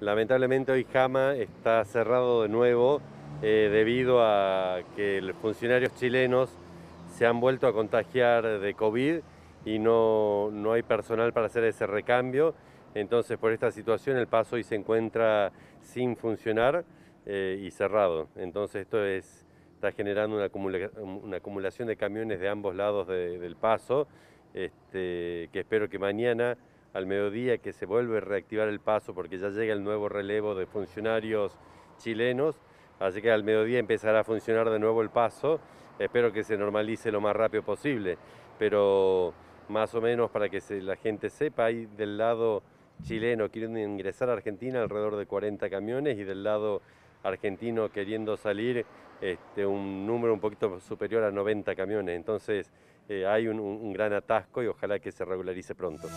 Lamentablemente hoy Jama está cerrado de nuevo eh, debido a que los funcionarios chilenos se han vuelto a contagiar de COVID y no, hay personal para hacer ese recambio. Entonces por esta situación el paso hoy se encuentra sin funcionar eh, y cerrado. Entonces esto está generando una, acumulación de camiones de ambos lados del paso, este, que espero que mañana al mediodía que se vuelve a reactivar el paso porque ya llega el nuevo relevo de funcionarios chilenos, así que al mediodía empezará a funcionar de nuevo el paso, espero que se normalice lo más rápido posible, pero más o menos para que la gente sepa, hay del lado chileno quieren ingresar a Argentina alrededor de 40 camiones y del lado argentino queriendo salir, este, un número un poquito superior a 90 camiones. Entonces eh, hay un gran atasco y ojalá que se regularice pronto.